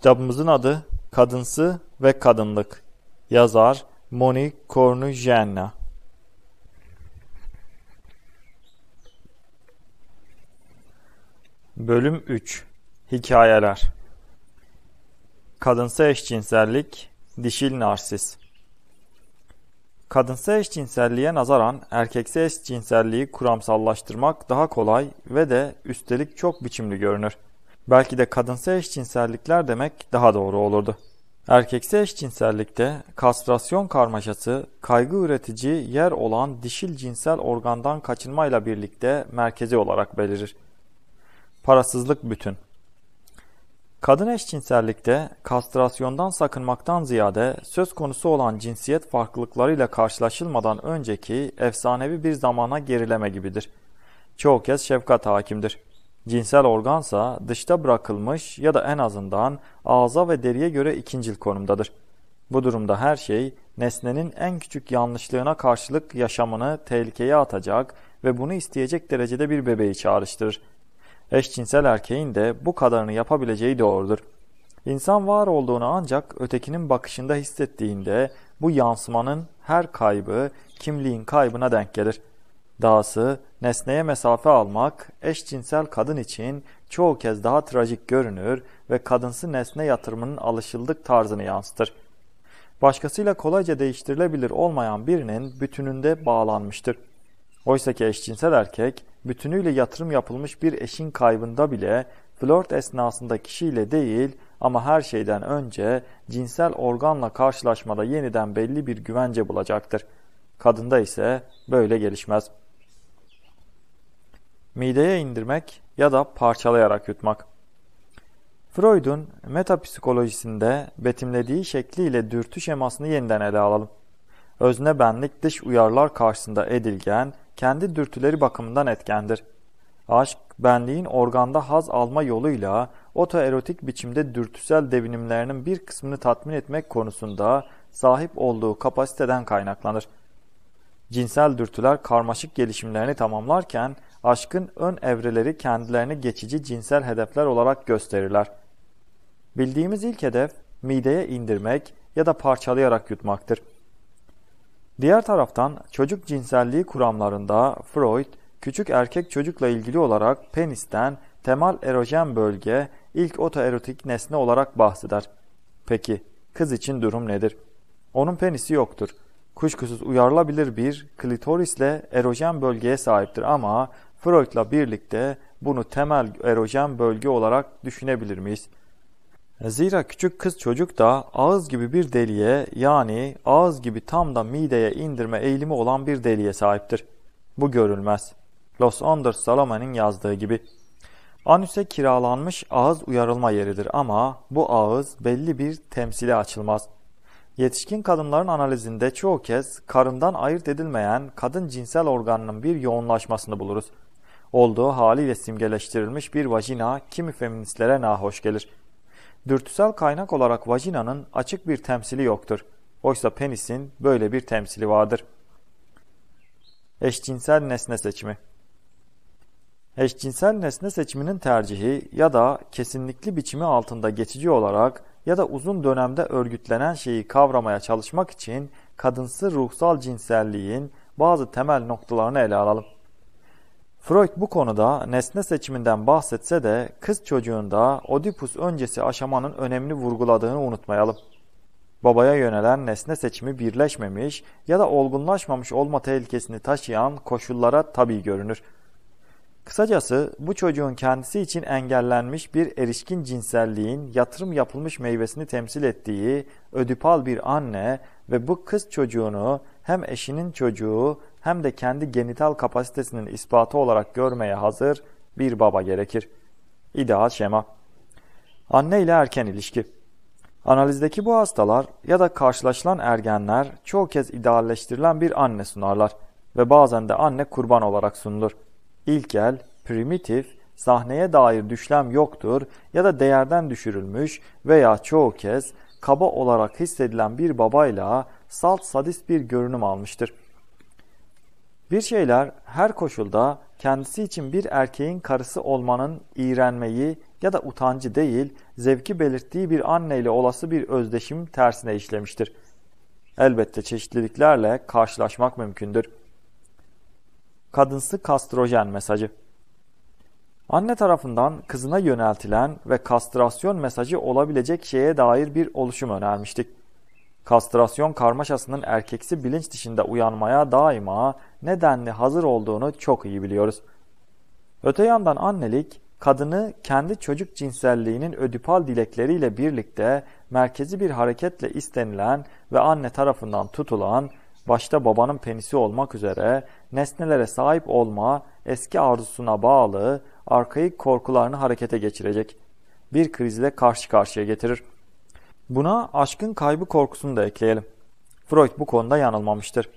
Kitabımızın adı Kadınsı ve Kadınlık. Yazar Moni Kornujenna. Bölüm 3 Hikayeler Kadınsı eşcinsellik, dişil narsis. Kadınsı eşcinselliğe nazaran erkeksi eşcinselliği kuramsallaştırmak daha kolay ve de üstelik çok biçimli görünür. Belki de kadınsı eşcinsellikler demek daha doğru olurdu. Erkekse eşcinsellikte kastrasyon karmaşası kaygı üretici yer olan dişil cinsel organdan kaçınmayla birlikte merkezi olarak belirir. Parasızlık bütün. Kadın eşcinsellikte kastrasyondan sakınmaktan ziyade söz konusu olan cinsiyet farklılıklarıyla karşılaşılmadan önceki efsanevi bir zamana gerileme gibidir. Çoğu kez şefkat hakimdir. Cinsel organsa dışta bırakılmış ya da en azından ağza ve deriye göre ikincil konumdadır. Bu durumda her şey nesnenin en küçük yanlışlığına karşılık yaşamını tehlikeye atacak ve bunu isteyecek derecede bir bebeği çağrıştırır. Eşcinsel erkeğin de bu kadarını yapabileceği doğrudur. İnsan var olduğunu ancak ötekinin bakışında hissettiğinde bu yansımanın her kaybı kimliğin kaybına denk gelir. Dahası nesneye mesafe almak eşcinsel kadın için çoğu kez daha trajik görünür ve kadınsı nesne yatırımının alışıldık tarzını yansıtır. Başkasıyla kolayca değiştirilebilir olmayan birinin bütününde bağlanmıştır. Oysa ki eşcinsel erkek, bütünüyle yatırım yapılmış bir eşin kaybında bile flört esnasında kişiyle değil ama her şeyden önce cinsel organla karşılaşmada yeniden belli bir güvence bulacaktır. Kadında ise böyle gelişmez mideye indirmek ya da parçalayarak yutmak. Freud'un metapsikolojisinde betimlediği şekliyle dürtü şemasını yeniden ele alalım. Özne benlik dış uyarlar karşısında edilgen, kendi dürtüleri bakımından etkendir. Aşk, benliğin organda haz alma yoluyla otoerotik biçimde dürtüsel devinimlerinin bir kısmını tatmin etmek konusunda sahip olduğu kapasiteden kaynaklanır. Cinsel dürtüler karmaşık gelişimlerini tamamlarken aşkın ön evreleri kendilerini geçici cinsel hedefler olarak gösterirler. Bildiğimiz ilk hedef mideye indirmek ya da parçalayarak yutmaktır. Diğer taraftan çocuk cinselliği kuramlarında Freud, küçük erkek çocukla ilgili olarak penisten temal erojen bölge ilk otoerotik nesne olarak bahseder. Peki kız için durum nedir? Onun penisi yoktur. Kuşkusuz uyarılabilir bir klitorisle erojen bölgeye sahiptir ama Freud'la birlikte bunu temel erojen bölge olarak düşünebilir miyiz? Zira küçük kız çocuk da ağız gibi bir deliğe yani ağız gibi tam da mideye indirme eğilimi olan bir deliğe sahiptir. Bu görülmez. Los Andres Salome'nin yazdığı gibi. Anüse kiralanmış ağız uyarılma yeridir ama bu ağız belli bir temsile açılmaz. Yetişkin kadınların analizinde çoğu kez karından ayırt edilmeyen kadın cinsel organının bir yoğunlaşmasını buluruz olduğu haliyle simgeleştirilmiş bir vajina kimi feministlere nahoş gelir. Dürtüsel kaynak olarak vajinanın açık bir temsili yoktur. Oysa penisin böyle bir temsili vardır. Eşcinsel nesne seçimi Eşcinsel nesne seçiminin tercihi ya da kesinlikli biçimi altında geçici olarak ya da uzun dönemde örgütlenen şeyi kavramaya çalışmak için kadınsı ruhsal cinselliğin bazı temel noktalarını ele alalım. Freud bu konuda nesne seçiminden bahsetse de kız çocuğunda Oedipus öncesi aşamanın önemli vurguladığını unutmayalım. Babaya yönelen nesne seçimi birleşmemiş ya da olgunlaşmamış olma tehlikesini taşıyan koşullara tabi görünür. Kısacası bu çocuğun kendisi için engellenmiş bir erişkin cinselliğin yatırım yapılmış meyvesini temsil ettiği ödipal bir anne ve bu kız çocuğunu hem eşinin çocuğu hem de kendi genital kapasitesinin ispatı olarak görmeye hazır bir baba gerekir. İdeal şema. Anne ile erken ilişki. Analizdeki bu hastalar ya da karşılaşılan ergenler çoğu kez idealleştirilen bir anne sunarlar ve bazen de anne kurban olarak sunulur. İlkel, primitif, sahneye dair düşlem yoktur ya da değerden düşürülmüş veya çoğu kez kaba olarak hissedilen bir babayla salt sadist bir görünüm almıştır. Bir şeyler her koşulda kendisi için bir erkeğin karısı olmanın iğrenmeyi ya da utancı değil, zevki belirttiği bir anneyle olası bir özdeşim tersine işlemiştir. Elbette çeşitliliklerle karşılaşmak mümkündür. Kadınsı kastrojen mesajı Anne tarafından kızına yöneltilen ve kastrasyon mesajı olabilecek şeye dair bir oluşum önermiştik. Kastrasyon karmaşasının erkeksi bilinç dışında uyanmaya daima nedenli hazır olduğunu çok iyi biliyoruz. Öte yandan annelik, kadını kendi çocuk cinselliğinin ödipal dilekleriyle birlikte merkezi bir hareketle istenilen ve anne tarafından tutulan, başta babanın penisi olmak üzere nesnelere sahip olma eski arzusuna bağlı arkaik korkularını harekete geçirecek. Bir krizle karşı karşıya getirir. Buna aşkın kaybı korkusunu da ekleyelim. Freud bu konuda yanılmamıştır.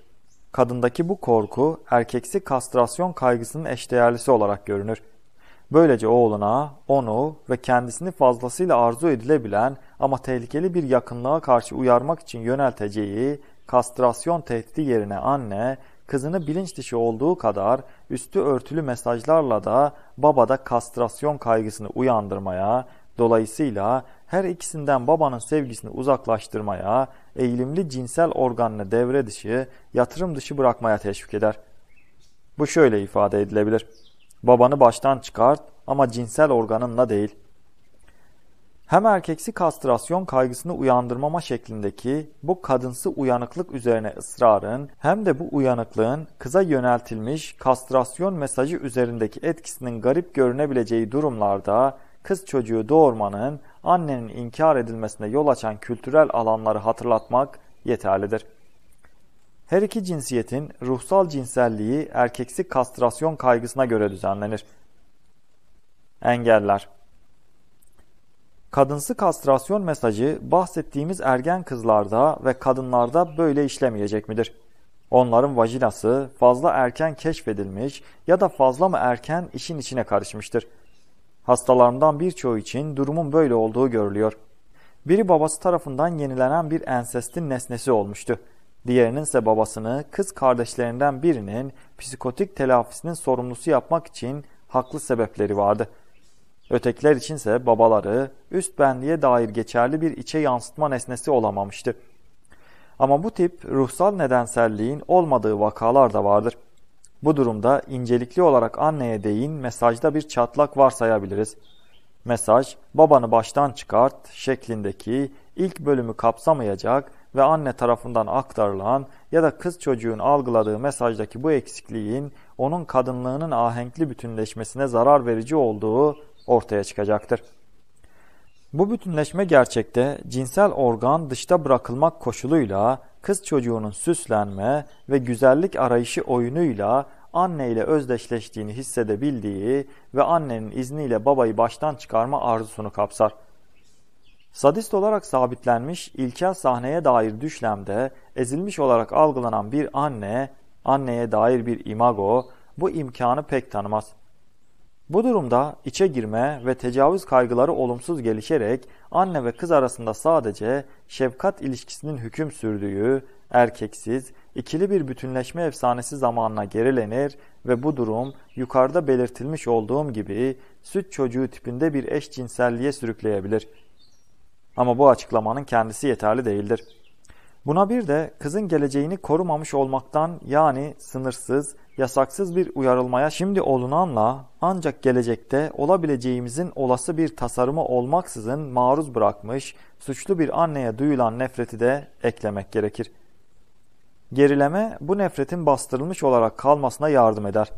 Kadındaki bu korku erkeksi kastrasyon kaygısının eşdeğerlisi olarak görünür. Böylece oğluna, onu ve kendisini fazlasıyla arzu edilebilen ama tehlikeli bir yakınlığa karşı uyarmak için yönelteceği kastrasyon tehdidi yerine anne, kızını bilinç dışı olduğu kadar üstü örtülü mesajlarla da babada kastrasyon kaygısını uyandırmaya, dolayısıyla her ikisinden babanın sevgisini uzaklaştırmaya, eğilimli cinsel organını devre dışı, yatırım dışı bırakmaya teşvik eder. Bu şöyle ifade edilebilir. Babanı baştan çıkart ama cinsel organınla değil. Hem erkeksi kastrasyon kaygısını uyandırmama şeklindeki bu kadınsı uyanıklık üzerine ısrarın hem de bu uyanıklığın kıza yöneltilmiş kastrasyon mesajı üzerindeki etkisinin garip görünebileceği durumlarda kız çocuğu doğurmanın annenin inkar edilmesine yol açan kültürel alanları hatırlatmak yeterlidir. Her iki cinsiyetin ruhsal cinselliği erkeksi kastrasyon kaygısına göre düzenlenir. Engeller Kadınsı kastrasyon mesajı bahsettiğimiz ergen kızlarda ve kadınlarda böyle işlemeyecek midir? Onların vajinası fazla erken keşfedilmiş ya da fazla mı erken işin içine karışmıştır. Hastalarından birçoğu için durumun böyle olduğu görülüyor. Biri babası tarafından yenilenen bir ensestin nesnesi olmuştu. Diğerinin ise babasını kız kardeşlerinden birinin psikotik telafisinin sorumlusu yapmak için haklı sebepleri vardı. Ötekiler içinse babaları üst benliğe dair geçerli bir içe yansıtma nesnesi olamamıştı. Ama bu tip ruhsal nedenselliğin olmadığı vakalar da vardır. Bu durumda incelikli olarak anneye değin mesajda bir çatlak varsayabiliriz. Mesaj, babanı baştan çıkart şeklindeki ilk bölümü kapsamayacak ve anne tarafından aktarılan ya da kız çocuğun algıladığı mesajdaki bu eksikliğin onun kadınlığının ahenkli bütünleşmesine zarar verici olduğu ortaya çıkacaktır. Bu bütünleşme gerçekte cinsel organ dışta bırakılmak koşuluyla kız çocuğunun süslenme ve güzellik arayışı oyunuyla anne ile özdeşleştiğini hissedebildiği ve annenin izniyle babayı baştan çıkarma arzusunu kapsar. Sadist olarak sabitlenmiş ilkel sahneye dair düşlemde ezilmiş olarak algılanan bir anne, anneye dair bir imago bu imkanı pek tanımaz. Bu durumda içe girme ve tecavüz kaygıları olumsuz gelişerek anne ve kız arasında sadece şefkat ilişkisinin hüküm sürdüğü erkeksiz, ikili bir bütünleşme efsanesi zamanına gerilenir ve bu durum yukarıda belirtilmiş olduğum gibi süt çocuğu tipinde bir eşcinselliğe sürükleyebilir. Ama bu açıklamanın kendisi yeterli değildir. Buna bir de kızın geleceğini korumamış olmaktan yani sınırsız, yasaksız bir uyarılmaya şimdi olunanla ancak gelecekte olabileceğimizin olası bir tasarımı olmaksızın maruz bırakmış suçlu bir anneye duyulan nefreti de eklemek gerekir. Gerileme bu nefretin bastırılmış olarak kalmasına yardım eder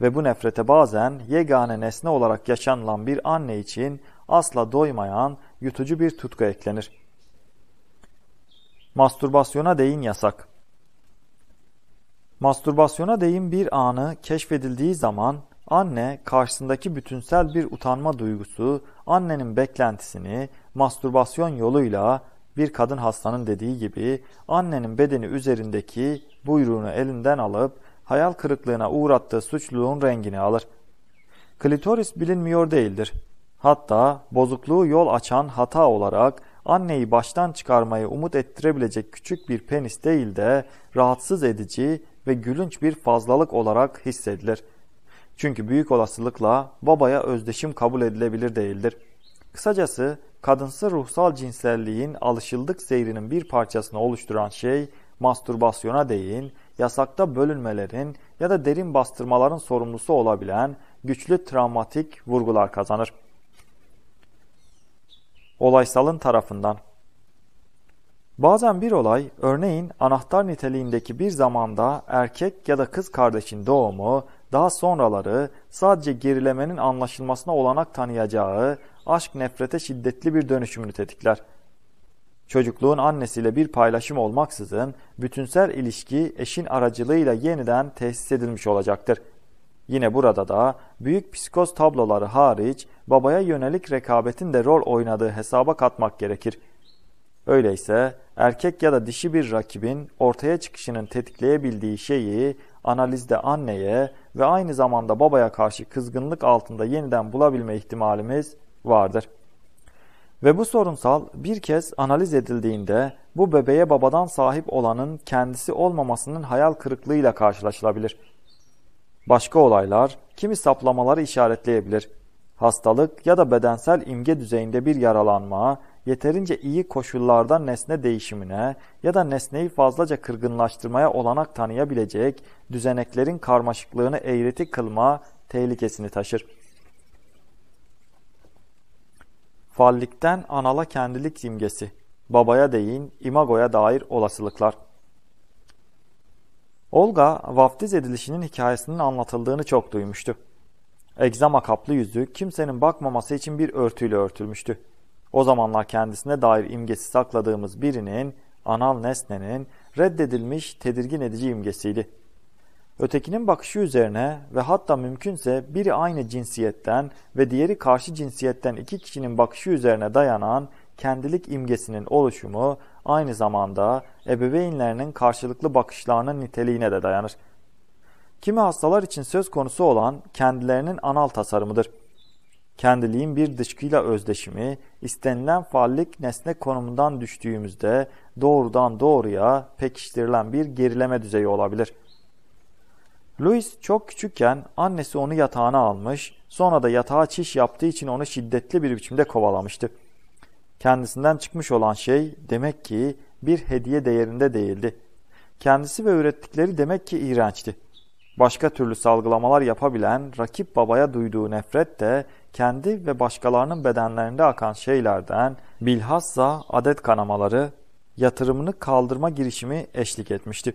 ve bu nefrete bazen yegane nesne olarak yaşanılan bir anne için asla doymayan yutucu bir tutku eklenir. Mastürbasyona değin yasak. Mastürbasyona değin bir anı keşfedildiği zaman anne karşısındaki bütünsel bir utanma duygusu annenin beklentisini mastürbasyon yoluyla bir kadın hastanın dediği gibi annenin bedeni üzerindeki buyruğunu elinden alıp hayal kırıklığına uğrattığı suçluluğun rengini alır. Klitoris bilinmiyor değildir. Hatta bozukluğu yol açan hata olarak anneyi baştan çıkarmayı umut ettirebilecek küçük bir penis değil de rahatsız edici ve gülünç bir fazlalık olarak hissedilir. Çünkü büyük olasılıkla babaya özdeşim kabul edilebilir değildir. Kısacası kadınsı ruhsal cinselliğin alışıldık seyrinin bir parçasını oluşturan şey mastürbasyona değin, yasakta bölünmelerin ya da derin bastırmaların sorumlusu olabilen güçlü travmatik vurgular kazanır. Olaysalın tarafından Bazen bir olay, örneğin anahtar niteliğindeki bir zamanda erkek ya da kız kardeşin doğumu, daha sonraları sadece gerilemenin anlaşılmasına olanak tanıyacağı aşk nefrete şiddetli bir dönüşümünü tetikler. Çocukluğun annesiyle bir paylaşım olmaksızın bütünsel ilişki eşin aracılığıyla yeniden tesis edilmiş olacaktır. Yine burada da büyük psikoz tabloları hariç babaya yönelik rekabetin de rol oynadığı hesaba katmak gerekir. Öyleyse erkek ya da dişi bir rakibin ortaya çıkışının tetikleyebildiği şeyi analizde anneye ve aynı zamanda babaya karşı kızgınlık altında yeniden bulabilme ihtimalimiz vardır. Ve bu sorunsal bir kez analiz edildiğinde bu bebeğe babadan sahip olanın kendisi olmamasının hayal kırıklığıyla karşılaşılabilir. Başka olaylar kimi saplamaları işaretleyebilir. Hastalık ya da bedensel imge düzeyinde bir yaralanma yeterince iyi koşullarda nesne değişimine ya da nesneyi fazlaca kırgınlaştırmaya olanak tanıyabilecek düzeneklerin karmaşıklığını eğreti kılma tehlikesini taşır. Fallikten anala kendilik simgesi, babaya değin, imagoya dair olasılıklar. Olga, vaftiz edilişinin hikayesinin anlatıldığını çok duymuştu. Egzama kaplı yüzü kimsenin bakmaması için bir örtüyle örtülmüştü. O zamanlar kendisine dair imgesi sakladığımız birinin, anal nesnenin reddedilmiş tedirgin edici imgesiydi. Ötekinin bakışı üzerine ve hatta mümkünse biri aynı cinsiyetten ve diğeri karşı cinsiyetten iki kişinin bakışı üzerine dayanan kendilik imgesinin oluşumu aynı zamanda ebeveynlerinin karşılıklı bakışlarının niteliğine de dayanır. Kimi hastalar için söz konusu olan kendilerinin anal tasarımıdır kendiliğin bir dışkıyla özdeşimi, istenilen faallik nesne konumundan düştüğümüzde doğrudan doğruya pekiştirilen bir gerileme düzeyi olabilir. Louis çok küçükken annesi onu yatağına almış, sonra da yatağa çiş yaptığı için onu şiddetli bir biçimde kovalamıştı. Kendisinden çıkmış olan şey demek ki bir hediye değerinde değildi. Kendisi ve ürettikleri demek ki iğrençti. Başka türlü salgılamalar yapabilen rakip babaya duyduğu nefret de kendi ve başkalarının bedenlerinde akan şeylerden bilhassa adet kanamaları yatırımını kaldırma girişimi eşlik etmişti.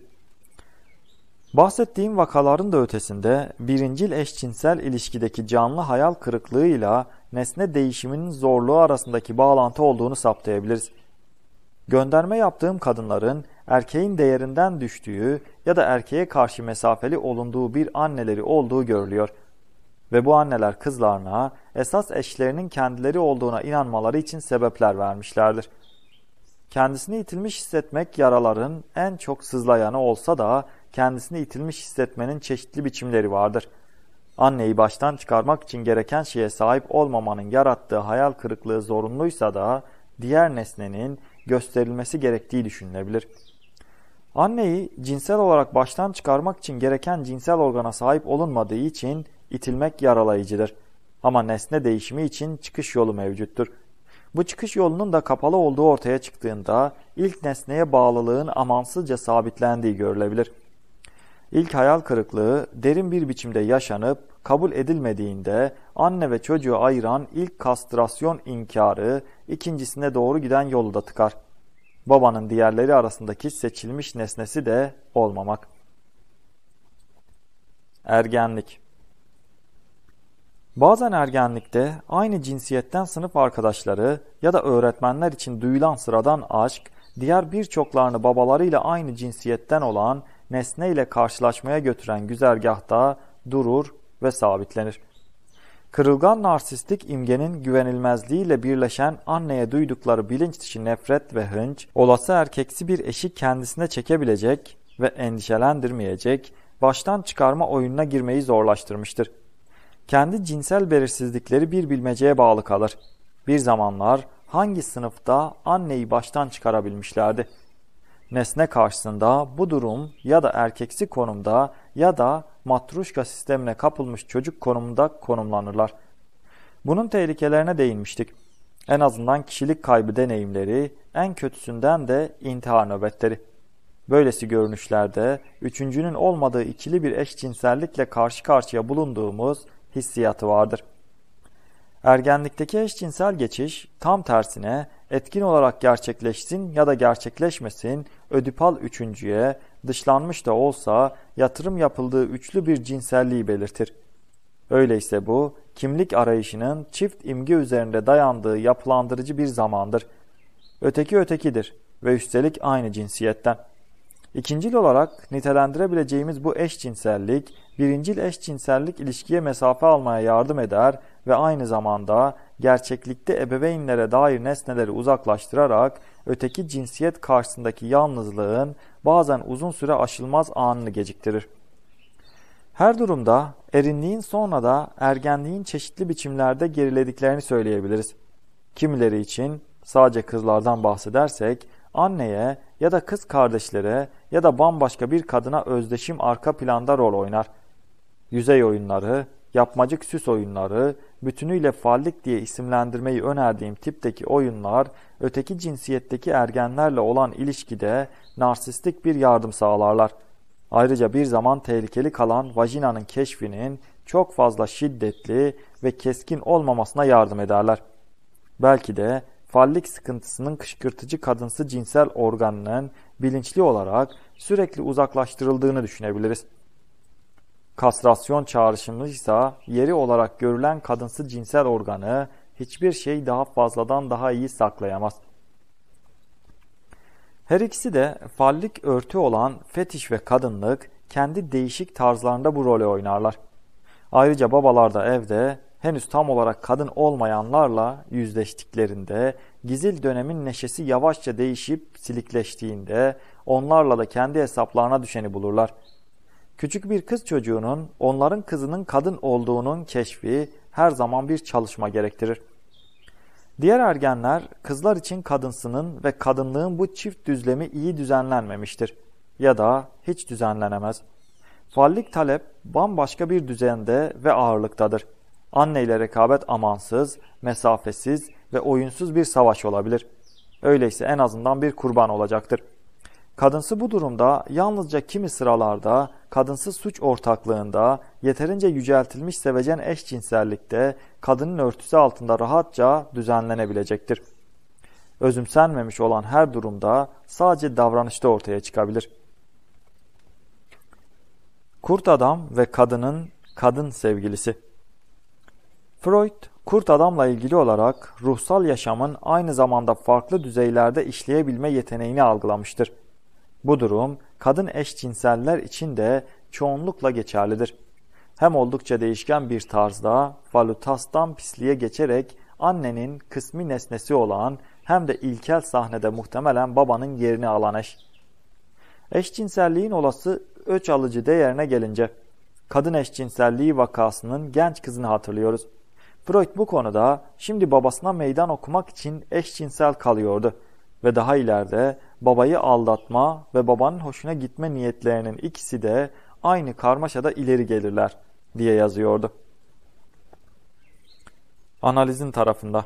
Bahsettiğim vakaların da ötesinde birincil eşcinsel ilişkideki canlı hayal kırıklığıyla nesne değişiminin zorluğu arasındaki bağlantı olduğunu saptayabiliriz. Gönderme yaptığım kadınların erkeğin değerinden düştüğü ya da erkeğe karşı mesafeli olunduğu bir anneleri olduğu görülüyor.'' ve bu anneler kızlarına esas eşlerinin kendileri olduğuna inanmaları için sebepler vermişlerdir. Kendisini itilmiş hissetmek yaraların en çok sızlayanı olsa da kendisini itilmiş hissetmenin çeşitli biçimleri vardır. Anneyi baştan çıkarmak için gereken şeye sahip olmamanın yarattığı hayal kırıklığı zorunluysa da diğer nesnenin gösterilmesi gerektiği düşünülebilir. Anneyi cinsel olarak baştan çıkarmak için gereken cinsel organa sahip olunmadığı için itilmek yaralayıcıdır. Ama nesne değişimi için çıkış yolu mevcuttur. Bu çıkış yolunun da kapalı olduğu ortaya çıktığında ilk nesneye bağlılığın amansızca sabitlendiği görülebilir. İlk hayal kırıklığı derin bir biçimde yaşanıp kabul edilmediğinde anne ve çocuğu ayıran ilk kastrasyon inkarı ikincisine doğru giden yolu da tıkar. Babanın diğerleri arasındaki seçilmiş nesnesi de olmamak. Ergenlik Bazen ergenlikte aynı cinsiyetten sınıf arkadaşları ya da öğretmenler için duyulan sıradan aşk, diğer birçoklarını babalarıyla aynı cinsiyetten olan nesne ile karşılaşmaya götüren güzergahta durur ve sabitlenir. Kırılgan narsistik imgenin güvenilmezliğiyle birleşen anneye duydukları bilinç dışı nefret ve hınç, olası erkeksi bir eşi kendisine çekebilecek ve endişelendirmeyecek, baştan çıkarma oyununa girmeyi zorlaştırmıştır. Kendi cinsel belirsizlikleri bir bilmeceye bağlı kalır. Bir zamanlar hangi sınıfta anneyi baştan çıkarabilmişlerdi? Nesne karşısında bu durum ya da erkeksi konumda ya da matruşka sistemine kapılmış çocuk konumunda konumlanırlar. Bunun tehlikelerine değinmiştik. En azından kişilik kaybı deneyimleri, en kötüsünden de intihar nöbetleri. Böylesi görünüşlerde üçüncünün olmadığı ikili bir eşcinsellikle karşı karşıya bulunduğumuz hissiyatı vardır. Ergenlikteki eşcinsel geçiş tam tersine etkin olarak gerçekleşsin ya da gerçekleşmesin ödipal üçüncüye dışlanmış da olsa yatırım yapıldığı üçlü bir cinselliği belirtir. Öyleyse bu kimlik arayışının çift imge üzerinde dayandığı yapılandırıcı bir zamandır. Öteki ötekidir ve üstelik aynı cinsiyetten. İkincil olarak nitelendirebileceğimiz bu eşcinsellik, birincil eşcinsellik ilişkiye mesafe almaya yardım eder ve aynı zamanda gerçeklikte ebeveynlere dair nesneleri uzaklaştırarak öteki cinsiyet karşısındaki yalnızlığın bazen uzun süre aşılmaz anını geciktirir. Her durumda erinliğin sonra da ergenliğin çeşitli biçimlerde gerilediklerini söyleyebiliriz. Kimileri için sadece kızlardan bahsedersek anneye ya da kız kardeşlere ya da bambaşka bir kadına özdeşim arka planda rol oynar. Yüzey oyunları, yapmacık süs oyunları, bütünüyle fallik diye isimlendirmeyi önerdiğim tipteki oyunlar, öteki cinsiyetteki ergenlerle olan ilişkide narsistik bir yardım sağlarlar. Ayrıca bir zaman tehlikeli kalan vajinanın keşfinin çok fazla şiddetli ve keskin olmamasına yardım ederler. Belki de Fallik sıkıntısının kışkırtıcı kadınsı cinsel organının bilinçli olarak sürekli uzaklaştırıldığını düşünebiliriz. Kastrasyon çağrışımı ise yeri olarak görülen kadınsı cinsel organı hiçbir şey daha fazladan daha iyi saklayamaz. Her ikisi de fallik örtü olan fetiş ve kadınlık kendi değişik tarzlarında bu rolü oynarlar. Ayrıca babalar da evde henüz tam olarak kadın olmayanlarla yüzleştiklerinde, gizil dönemin neşesi yavaşça değişip silikleştiğinde onlarla da kendi hesaplarına düşeni bulurlar. Küçük bir kız çocuğunun onların kızının kadın olduğunun keşfi her zaman bir çalışma gerektirir. Diğer ergenler kızlar için kadınsının ve kadınlığın bu çift düzlemi iyi düzenlenmemiştir ya da hiç düzenlenemez. Fallik talep bambaşka bir düzende ve ağırlıktadır anne ile rekabet amansız, mesafesiz ve oyunsuz bir savaş olabilir. Öyleyse en azından bir kurban olacaktır. Kadınsı bu durumda yalnızca kimi sıralarda, kadınsız suç ortaklığında, yeterince yüceltilmiş sevecen eşcinsellikte, kadının örtüsü altında rahatça düzenlenebilecektir. Özümsenmemiş olan her durumda sadece davranışta ortaya çıkabilir. Kurt adam ve kadının kadın sevgilisi Freud, kurt adamla ilgili olarak ruhsal yaşamın aynı zamanda farklı düzeylerde işleyebilme yeteneğini algılamıştır. Bu durum kadın eşcinseller için de çoğunlukla geçerlidir. Hem oldukça değişken bir tarzda valutastan pisliğe geçerek annenin kısmi nesnesi olan hem de ilkel sahnede muhtemelen babanın yerini alan eş. Eşcinselliğin olası öç alıcı değerine gelince kadın eşcinselliği vakasının genç kızını hatırlıyoruz. Freud bu konuda şimdi babasına meydan okumak için eşcinsel kalıyordu ve daha ileride babayı aldatma ve babanın hoşuna gitme niyetlerinin ikisi de aynı karmaşada ileri gelirler diye yazıyordu. Analizin tarafında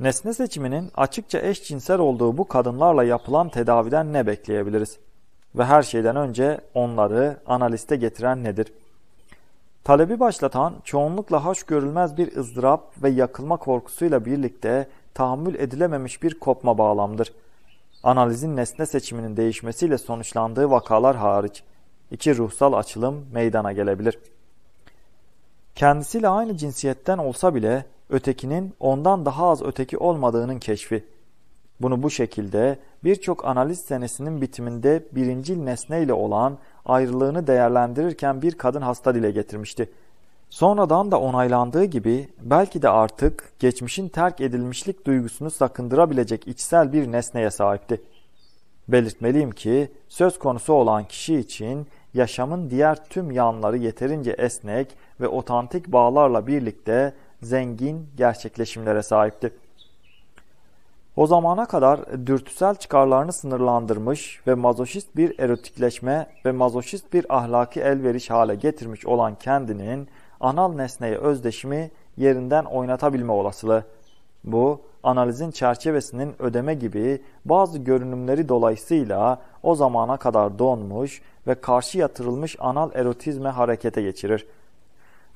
Nesne seçiminin açıkça eşcinsel olduğu bu kadınlarla yapılan tedaviden ne bekleyebiliriz? Ve her şeyden önce onları analiste getiren nedir? Talebi başlatan çoğunlukla hoş görülmez bir ızdırap ve yakılma korkusuyla birlikte tahammül edilememiş bir kopma bağlamdır. Analizin nesne seçiminin değişmesiyle sonuçlandığı vakalar hariç iki ruhsal açılım meydana gelebilir. Kendisiyle aynı cinsiyetten olsa bile ötekinin ondan daha az öteki olmadığının keşfi. Bunu bu şekilde birçok analiz senesinin bitiminde birincil nesneyle olan ayrılığını değerlendirirken bir kadın hasta dile getirmişti. Sonradan da onaylandığı gibi belki de artık geçmişin terk edilmişlik duygusunu sakındırabilecek içsel bir nesneye sahipti. Belirtmeliyim ki söz konusu olan kişi için yaşamın diğer tüm yanları yeterince esnek ve otantik bağlarla birlikte zengin gerçekleşimlere sahipti. O zamana kadar dürtüsel çıkarlarını sınırlandırmış ve mazoşist bir erotikleşme ve mazoşist bir ahlaki elveriş hale getirmiş olan kendinin anal nesneye özdeşimi yerinden oynatabilme olasılığı. Bu, analizin çerçevesinin ödeme gibi bazı görünümleri dolayısıyla o zamana kadar donmuş ve karşı yatırılmış anal erotizme harekete geçirir.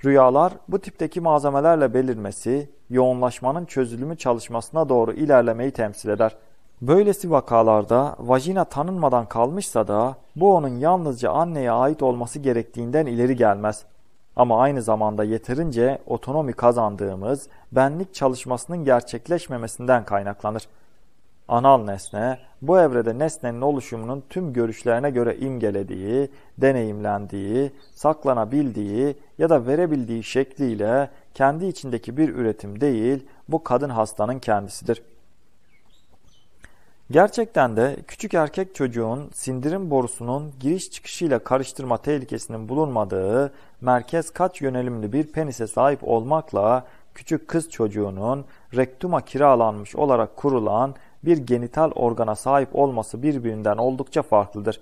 Rüyalar bu tipteki malzemelerle belirmesi, yoğunlaşmanın çözülümü çalışmasına doğru ilerlemeyi temsil eder. Böylesi vakalarda vajina tanınmadan kalmışsa da bu onun yalnızca anneye ait olması gerektiğinden ileri gelmez. Ama aynı zamanda yeterince otonomi kazandığımız benlik çalışmasının gerçekleşmemesinden kaynaklanır. Anal nesne, bu evrede nesnenin oluşumunun tüm görüşlerine göre imgelediği, deneyimlendiği, saklanabildiği ya da verebildiği şekliyle kendi içindeki bir üretim değil, bu kadın hastanın kendisidir. Gerçekten de küçük erkek çocuğun sindirim borusunun giriş çıkışıyla karıştırma tehlikesinin bulunmadığı merkez kaç yönelimli bir penise sahip olmakla küçük kız çocuğunun rektuma kiralanmış olarak kurulan bir genital organa sahip olması birbirinden oldukça farklıdır.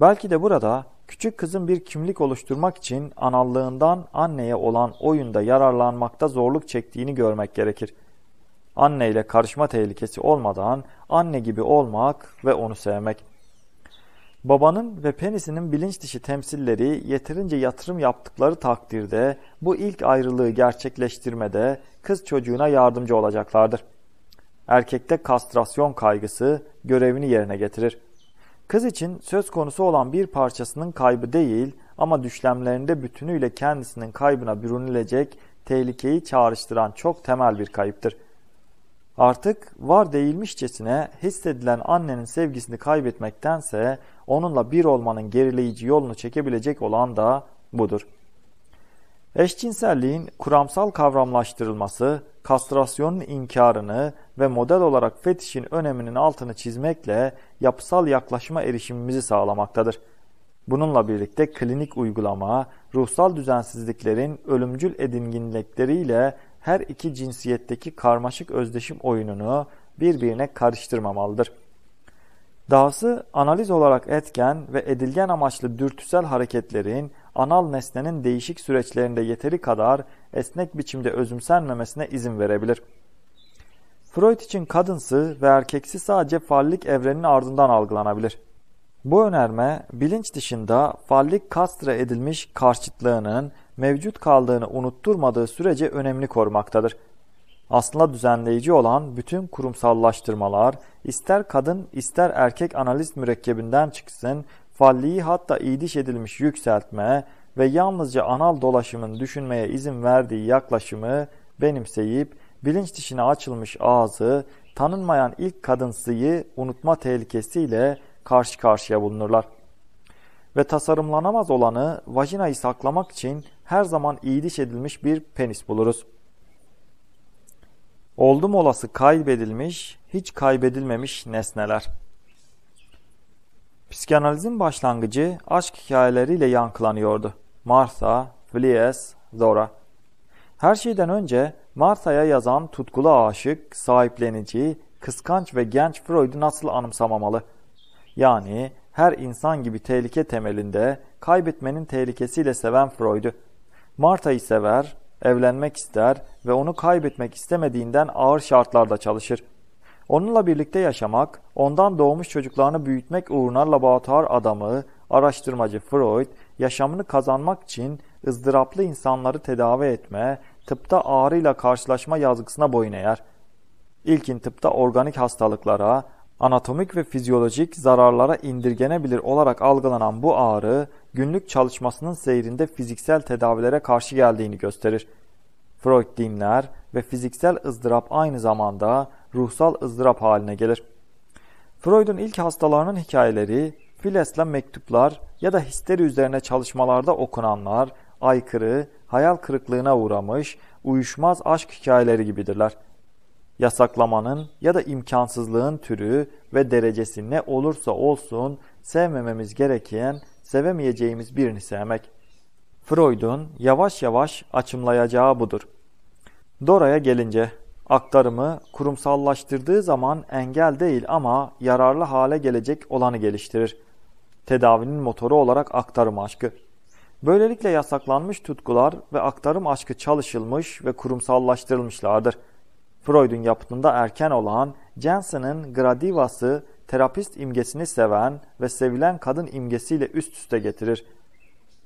Belki de burada küçük kızın bir kimlik oluşturmak için anallığından anneye olan oyunda yararlanmakta zorluk çektiğini görmek gerekir. Anne ile karışma tehlikesi olmadan anne gibi olmak ve onu sevmek. Babanın ve penisinin bilinç dışı temsilleri yeterince yatırım yaptıkları takdirde bu ilk ayrılığı gerçekleştirmede kız çocuğuna yardımcı olacaklardır. Erkekte kastrasyon kaygısı görevini yerine getirir. Kız için söz konusu olan bir parçasının kaybı değil ama düşlemlerinde bütünüyle kendisinin kaybına bürünülecek tehlikeyi çağrıştıran çok temel bir kayıptır. Artık var değilmişçesine hissedilen annenin sevgisini kaybetmektense onunla bir olmanın gerileyici yolunu çekebilecek olan da budur. Eşcinselliğin kuramsal kavramlaştırılması, kastrasyonun inkarını ve model olarak fetişin öneminin altını çizmekle yapısal yaklaşma erişimimizi sağlamaktadır. Bununla birlikte klinik uygulama, ruhsal düzensizliklerin ölümcül edinginlikleriyle her iki cinsiyetteki karmaşık özdeşim oyununu birbirine karıştırmamalıdır. Dahası analiz olarak etken ve edilgen amaçlı dürtüsel hareketlerin anal nesnenin değişik süreçlerinde yeteri kadar esnek biçimde özümsenmemesine izin verebilir. Freud için kadınsı ve erkeksi sadece fallik evrenin ardından algılanabilir. Bu önerme bilinç dışında fallik kastre edilmiş karşıtlığının mevcut kaldığını unutturmadığı sürece önemli korumaktadır. Aslında düzenleyici olan bütün kurumsallaştırmalar ister kadın ister erkek analist mürekkebinden çıksın falliyi hatta idiş edilmiş yükseltmeye ve yalnızca anal dolaşımın düşünmeye izin verdiği yaklaşımı benimseyip bilinç dışına açılmış ağzı tanınmayan ilk kadınsıyı unutma tehlikesiyle karşı karşıya bulunurlar. Ve tasarımlanamaz olanı vajinayı saklamak için her zaman iyiliş edilmiş bir penis buluruz. Oldum olası kaybedilmiş, hiç kaybedilmemiş nesneler. Psikanalizin başlangıcı aşk hikayeleriyle yankılanıyordu. Martha, Flies, Zora. Her şeyden önce Martha'ya yazan tutkulu aşık, sahiplenici, kıskanç ve genç Freud'u nasıl anımsamamalı? Yani her insan gibi tehlike temelinde kaybetmenin tehlikesiyle seven Freud'u. Martha'yı sever, evlenmek ister ve onu kaybetmek istemediğinden ağır şartlarda çalışır. Onunla birlikte yaşamak, ondan doğmuş çocuklarını büyütmek uğruna laboratuvar adamı, araştırmacı Freud, yaşamını kazanmak için ızdıraplı insanları tedavi etme, tıpta ağrıyla karşılaşma yazgısına boyun eğer. İlkin tıpta organik hastalıklara, anatomik ve fizyolojik zararlara indirgenebilir olarak algılanan bu ağrı, günlük çalışmasının seyrinde fiziksel tedavilere karşı geldiğini gösterir. Freud dinler ve fiziksel ızdırap aynı zamanda ruhsal ızdırap haline gelir. Freud'un ilk hastalarının hikayeleri, Files'le mektuplar ya da histeri üzerine çalışmalarda okunanlar, aykırı, hayal kırıklığına uğramış, uyuşmaz aşk hikayeleri gibidirler. Yasaklamanın ya da imkansızlığın türü ve derecesi ne olursa olsun sevmememiz gereken, sevemeyeceğimiz birini sevmek. Freud'un yavaş yavaş açımlayacağı budur. Dora'ya gelince aktarımı kurumsallaştırdığı zaman engel değil ama yararlı hale gelecek olanı geliştirir. Tedavinin motoru olarak aktarım aşkı. Böylelikle yasaklanmış tutkular ve aktarım aşkı çalışılmış ve kurumsallaştırılmışlardır. Freud'un yapıtında erken olan Jensen'ın gradivası terapist imgesini seven ve sevilen kadın imgesiyle üst üste getirir.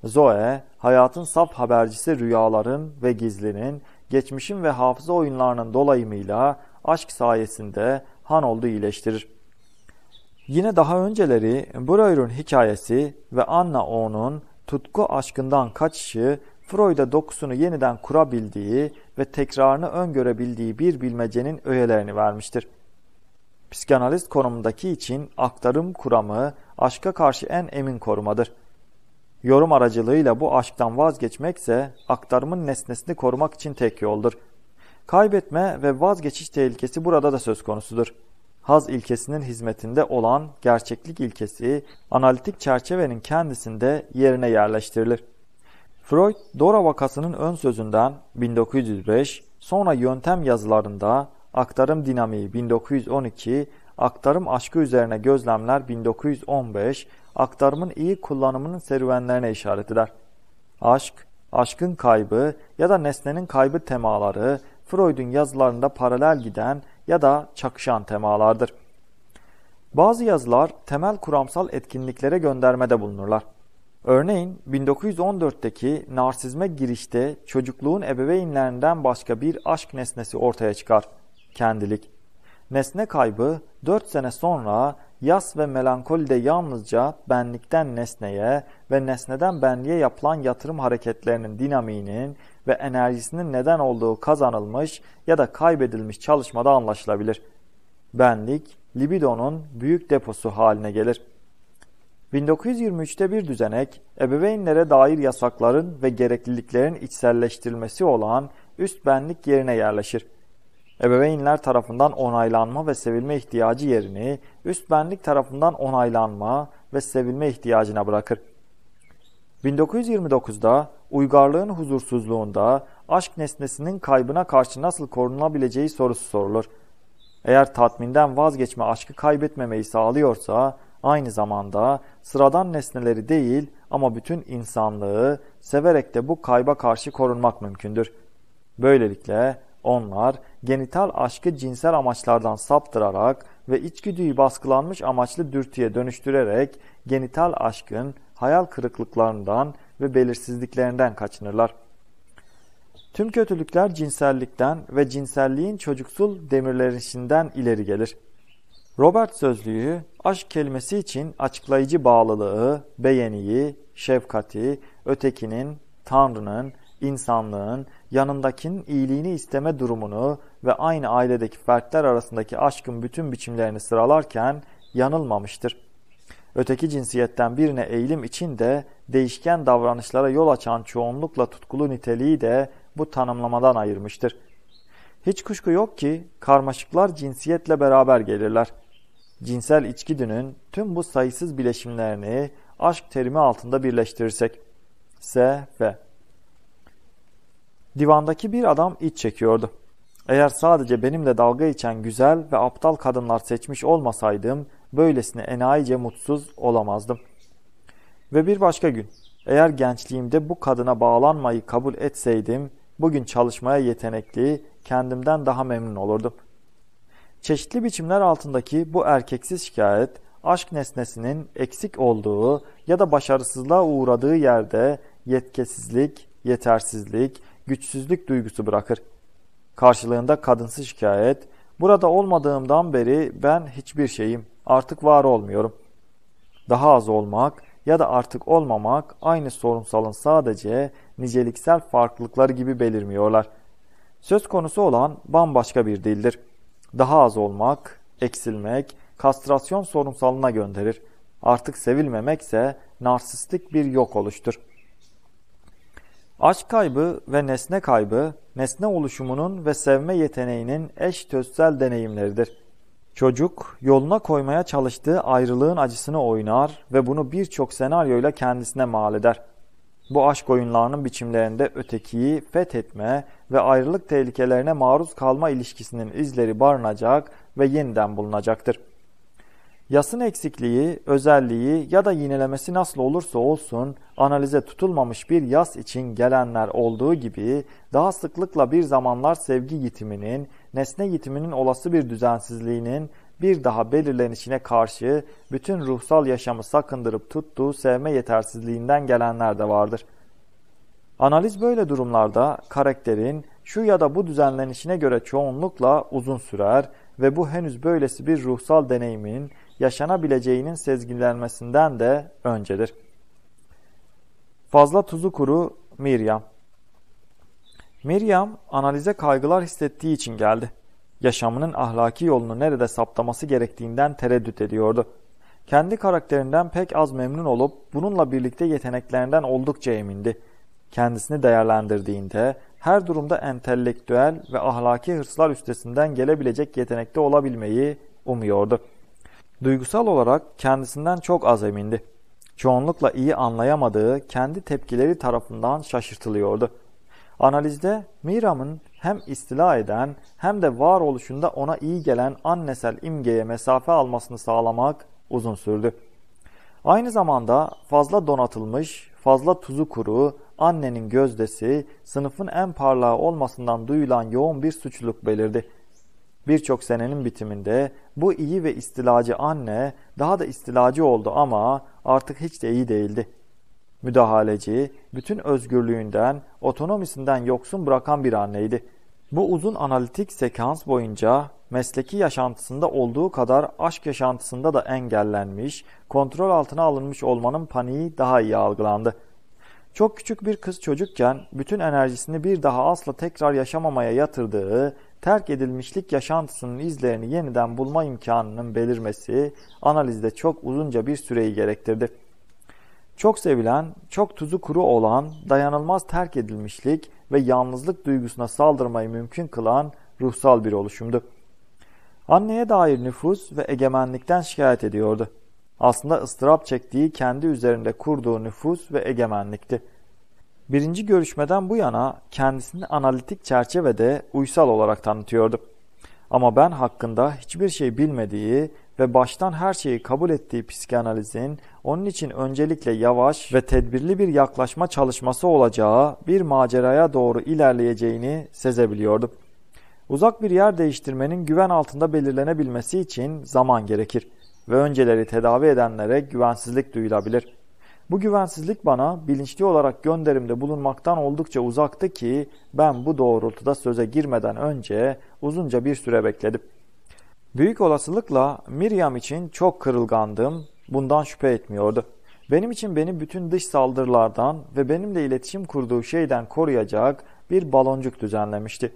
Zoe, hayatın saf habercisi rüyaların ve gizlinin Geçmişim ve hafıza oyunlarının dolayımıyla aşk sayesinde Han oldu iyileştirir. Yine daha önceleri Breuer'ün hikayesi ve Anna O'nun tutku aşkından kaçışı Freud'a dokusunu yeniden kurabildiği ve tekrarını öngörebildiği bir bilmecenin öğelerini vermiştir. Psikanalist konumundaki için aktarım kuramı aşka karşı en emin korumadır. Yorum aracılığıyla bu aşktan vazgeçmekse aktarımın nesnesini korumak için tek yoldur. Kaybetme ve vazgeçiş tehlikesi burada da söz konusudur. Haz ilkesinin hizmetinde olan gerçeklik ilkesi analitik çerçevenin kendisinde yerine yerleştirilir. Freud, Dora vakasının ön sözünden 1905, sonra yöntem yazılarında Aktarım Dinamiği 1912, Aktarım Aşkı Üzerine Gözlemler 1915, aktarımın iyi kullanımının serüvenlerine işaret eder. Aşk, aşkın kaybı ya da nesnenin kaybı temaları Freud'un yazılarında paralel giden ya da çakışan temalardır. Bazı yazılar temel kuramsal etkinliklere göndermede bulunurlar. Örneğin 1914'teki narsizme girişte çocukluğun ebeveynlerinden başka bir aşk nesnesi ortaya çıkar. Kendilik. Nesne kaybı 4 sene sonra Yas ve melankoli de yalnızca benlikten nesneye ve nesneden benliğe yapılan yatırım hareketlerinin dinamiğinin ve enerjisinin neden olduğu kazanılmış ya da kaybedilmiş çalışmada anlaşılabilir. Benlik, libidonun büyük deposu haline gelir. 1923'te bir düzenek, ebeveynlere dair yasakların ve gerekliliklerin içselleştirilmesi olan üst benlik yerine yerleşir ebeveynler tarafından onaylanma ve sevilme ihtiyacı yerini üst benlik tarafından onaylanma ve sevilme ihtiyacına bırakır. 1929'da uygarlığın huzursuzluğunda aşk nesnesinin kaybına karşı nasıl korunabileceği sorusu sorulur. Eğer tatminden vazgeçme aşkı kaybetmemeyi sağlıyorsa aynı zamanda sıradan nesneleri değil ama bütün insanlığı severek de bu kayba karşı korunmak mümkündür. Böylelikle onlar genital aşkı cinsel amaçlardan saptırarak ve içgüdüyü baskılanmış amaçlı dürtüye dönüştürerek genital aşkın hayal kırıklıklarından ve belirsizliklerinden kaçınırlar. Tüm kötülükler cinsellikten ve cinselliğin çocuksul demirlerişinden ileri gelir. Robert sözlüğü aşk kelimesi için açıklayıcı bağlılığı, beğeniyi, şefkati, ötekinin, Tanrı'nın, insanlığın yanındakinin iyiliğini isteme durumunu ve aynı ailedeki fertler arasındaki aşkın bütün biçimlerini sıralarken yanılmamıştır. Öteki cinsiyetten birine eğilim için de değişken davranışlara yol açan çoğunlukla tutkulu niteliği de bu tanımlamadan ayırmıştır. Hiç kuşku yok ki karmaşıklar cinsiyetle beraber gelirler. Cinsel içgüdünün tüm bu sayısız bileşimlerini aşk terimi altında birleştirirsek, S ve Divandaki bir adam iç çekiyordu. Eğer sadece benimle dalga içen güzel ve aptal kadınlar seçmiş olmasaydım, böylesine enayice mutsuz olamazdım. Ve bir başka gün, eğer gençliğimde bu kadına bağlanmayı kabul etseydim, bugün çalışmaya yetenekli, kendimden daha memnun olurdum. Çeşitli biçimler altındaki bu erkeksiz şikayet, aşk nesnesinin eksik olduğu ya da başarısızlığa uğradığı yerde yetkesizlik, yetersizlik, güçsüzlük duygusu bırakır. Karşılığında kadınsı şikayet, burada olmadığımdan beri ben hiçbir şeyim, artık var olmuyorum. Daha az olmak ya da artık olmamak aynı sorunsalın sadece niceliksel farklılıkları gibi belirmiyorlar. Söz konusu olan bambaşka bir dildir. Daha az olmak, eksilmek, kastrasyon sorunsalına gönderir. Artık sevilmemekse narsistik bir yok oluştur. Aşk kaybı ve nesne kaybı, nesne oluşumunun ve sevme yeteneğinin eş tözsel deneyimleridir. Çocuk, yoluna koymaya çalıştığı ayrılığın acısını oynar ve bunu birçok senaryoyla kendisine mal eder. Bu aşk oyunlarının biçimlerinde ötekiyi fethetme ve ayrılık tehlikelerine maruz kalma ilişkisinin izleri barınacak ve yeniden bulunacaktır. Yasın eksikliği, özelliği ya da yinelemesi nasıl olursa olsun analize tutulmamış bir yas için gelenler olduğu gibi daha sıklıkla bir zamanlar sevgi yitiminin, nesne yitiminin olası bir düzensizliğinin bir daha belirlenişine karşı bütün ruhsal yaşamı sakındırıp tuttuğu sevme yetersizliğinden gelenler de vardır. Analiz böyle durumlarda karakterin şu ya da bu düzenlenişine göre çoğunlukla uzun sürer ve bu henüz böylesi bir ruhsal deneyimin yaşanabileceğinin sezgilenmesinden de öncedir. Fazla tuzu kuru Miryam Miryam analize kaygılar hissettiği için geldi. Yaşamının ahlaki yolunu nerede saptaması gerektiğinden tereddüt ediyordu. Kendi karakterinden pek az memnun olup bununla birlikte yeteneklerinden oldukça emindi. Kendisini değerlendirdiğinde her durumda entelektüel ve ahlaki hırslar üstesinden gelebilecek yetenekte olabilmeyi umuyordu. Duygusal olarak kendisinden çok az emindi. Çoğunlukla iyi anlayamadığı kendi tepkileri tarafından şaşırtılıyordu. Analizde Miram'ın hem istila eden hem de varoluşunda ona iyi gelen annesel imgeye mesafe almasını sağlamak uzun sürdü. Aynı zamanda fazla donatılmış, fazla tuzu kuru, annenin gözdesi, sınıfın en parlağı olmasından duyulan yoğun bir suçluluk belirdi. Birçok senenin bitiminde bu iyi ve istilacı anne daha da istilacı oldu ama artık hiç de iyi değildi. Müdahaleci, bütün özgürlüğünden, otonomisinden yoksun bırakan bir anneydi. Bu uzun analitik sekans boyunca mesleki yaşantısında olduğu kadar aşk yaşantısında da engellenmiş, kontrol altına alınmış olmanın paniği daha iyi algılandı. Çok küçük bir kız çocukken bütün enerjisini bir daha asla tekrar yaşamamaya yatırdığı terk edilmişlik yaşantısının izlerini yeniden bulma imkanının belirmesi analizde çok uzunca bir süreyi gerektirdi. Çok sevilen, çok tuzu kuru olan, dayanılmaz terk edilmişlik ve yalnızlık duygusuna saldırmayı mümkün kılan ruhsal bir oluşumdu. Anneye dair nüfus ve egemenlikten şikayet ediyordu. Aslında ıstırap çektiği kendi üzerinde kurduğu nüfus ve egemenlikti birinci görüşmeden bu yana kendisini analitik çerçevede uysal olarak tanıtıyordu. Ama ben hakkında hiçbir şey bilmediği ve baştan her şeyi kabul ettiği psikanalizin onun için öncelikle yavaş ve tedbirli bir yaklaşma çalışması olacağı bir maceraya doğru ilerleyeceğini sezebiliyordum. Uzak bir yer değiştirmenin güven altında belirlenebilmesi için zaman gerekir ve önceleri tedavi edenlere güvensizlik duyulabilir.'' Bu güvensizlik bana bilinçli olarak gönderimde bulunmaktan oldukça uzaktı ki ben bu doğrultuda söze girmeden önce uzunca bir süre bekledim. Büyük olasılıkla Miriam için çok kırılgandım, bundan şüphe etmiyordu. Benim için beni bütün dış saldırılardan ve benimle iletişim kurduğu şeyden koruyacak bir baloncuk düzenlemişti.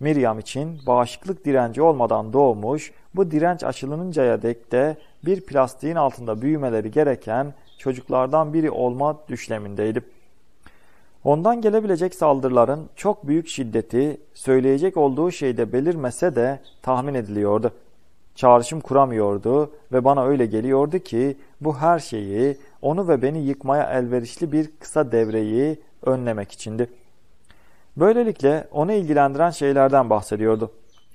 Miriam için bağışıklık direnci olmadan doğmuş, bu direnç aşılınıncaya dek de bir plastiğin altında büyümeleri gereken çocuklardan biri olma düşlemindeydi. Ondan gelebilecek saldırıların çok büyük şiddeti söyleyecek olduğu şeyde belirmese de tahmin ediliyordu. Çağrışım kuramıyordu ve bana öyle geliyordu ki bu her şeyi onu ve beni yıkmaya elverişli bir kısa devreyi önlemek içindi. Böylelikle onu ilgilendiren şeylerden bahsediyordu.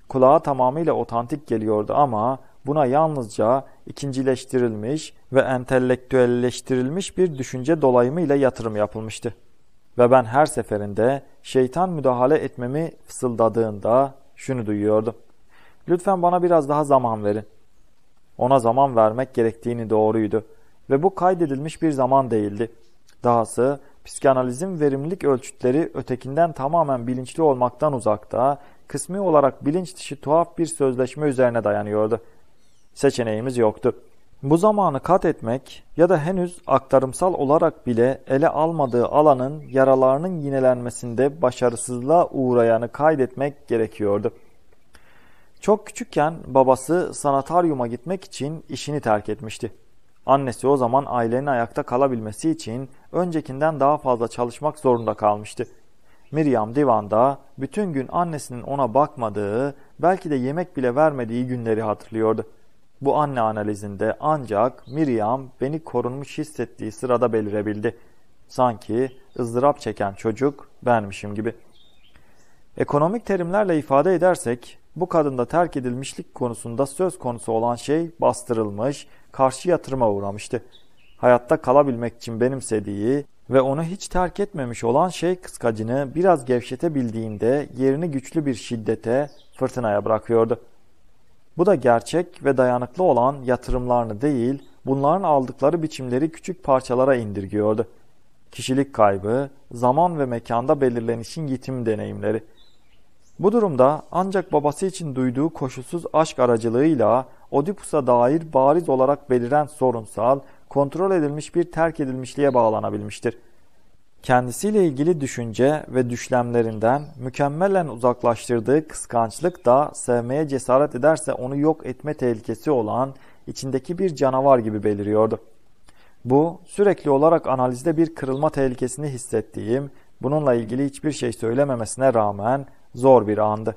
Kulağa tamamıyla otantik geliyordu ama Buna yalnızca ikincileştirilmiş ve entelektüelleştirilmiş bir düşünce dolayımıyla yatırım yapılmıştı. Ve ben her seferinde şeytan müdahale etmemi fısıldadığında şunu duyuyordum. Lütfen bana biraz daha zaman verin. Ona zaman vermek gerektiğini doğruydu ve bu kaydedilmiş bir zaman değildi. Dahası psikanalizin verimlilik ölçütleri ötekinden tamamen bilinçli olmaktan uzakta, kısmi olarak bilinç dışı tuhaf bir sözleşme üzerine dayanıyordu seçeneğimiz yoktu. Bu zamanı kat etmek ya da henüz aktarımsal olarak bile ele almadığı alanın yaralarının yinelenmesinde başarısızlığa uğrayanı kaydetmek gerekiyordu. Çok küçükken babası sanataryuma gitmek için işini terk etmişti. Annesi o zaman ailenin ayakta kalabilmesi için öncekinden daha fazla çalışmak zorunda kalmıştı. Miriam divanda bütün gün annesinin ona bakmadığı, belki de yemek bile vermediği günleri hatırlıyordu. Bu anne analizinde ancak Miriam beni korunmuş hissettiği sırada belirebildi. Sanki ızdırap çeken çocuk benmişim gibi. Ekonomik terimlerle ifade edersek bu kadında terk edilmişlik konusunda söz konusu olan şey bastırılmış, karşı yatırıma uğramıştı. Hayatta kalabilmek için benimsediği ve onu hiç terk etmemiş olan şey kıskacını biraz gevşetebildiğinde yerini güçlü bir şiddete, fırtınaya bırakıyordu.'' Bu da gerçek ve dayanıklı olan yatırımlarını değil, bunların aldıkları biçimleri küçük parçalara indirgiyordu. Kişilik kaybı, zaman ve mekanda belirlenişin yitim deneyimleri. Bu durumda ancak babası için duyduğu koşulsuz aşk aracılığıyla Oedipus'a dair bariz olarak beliren sorunsal, kontrol edilmiş bir terk edilmişliğe bağlanabilmiştir.'' kendisiyle ilgili düşünce ve düşlemlerinden mükemmelen uzaklaştırdığı kıskançlık da sevmeye cesaret ederse onu yok etme tehlikesi olan içindeki bir canavar gibi beliriyordu. Bu sürekli olarak analizde bir kırılma tehlikesini hissettiğim, bununla ilgili hiçbir şey söylememesine rağmen zor bir andı.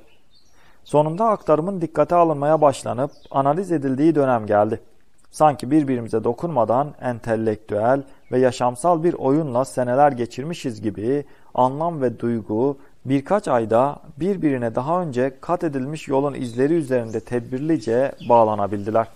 Sonunda aktarımın dikkate alınmaya başlanıp analiz edildiği dönem geldi. Sanki birbirimize dokunmadan entelektüel ve yaşamsal bir oyunla seneler geçirmişiz gibi anlam ve duygu birkaç ayda birbirine daha önce kat edilmiş yolun izleri üzerinde tedbirlice bağlanabildiler.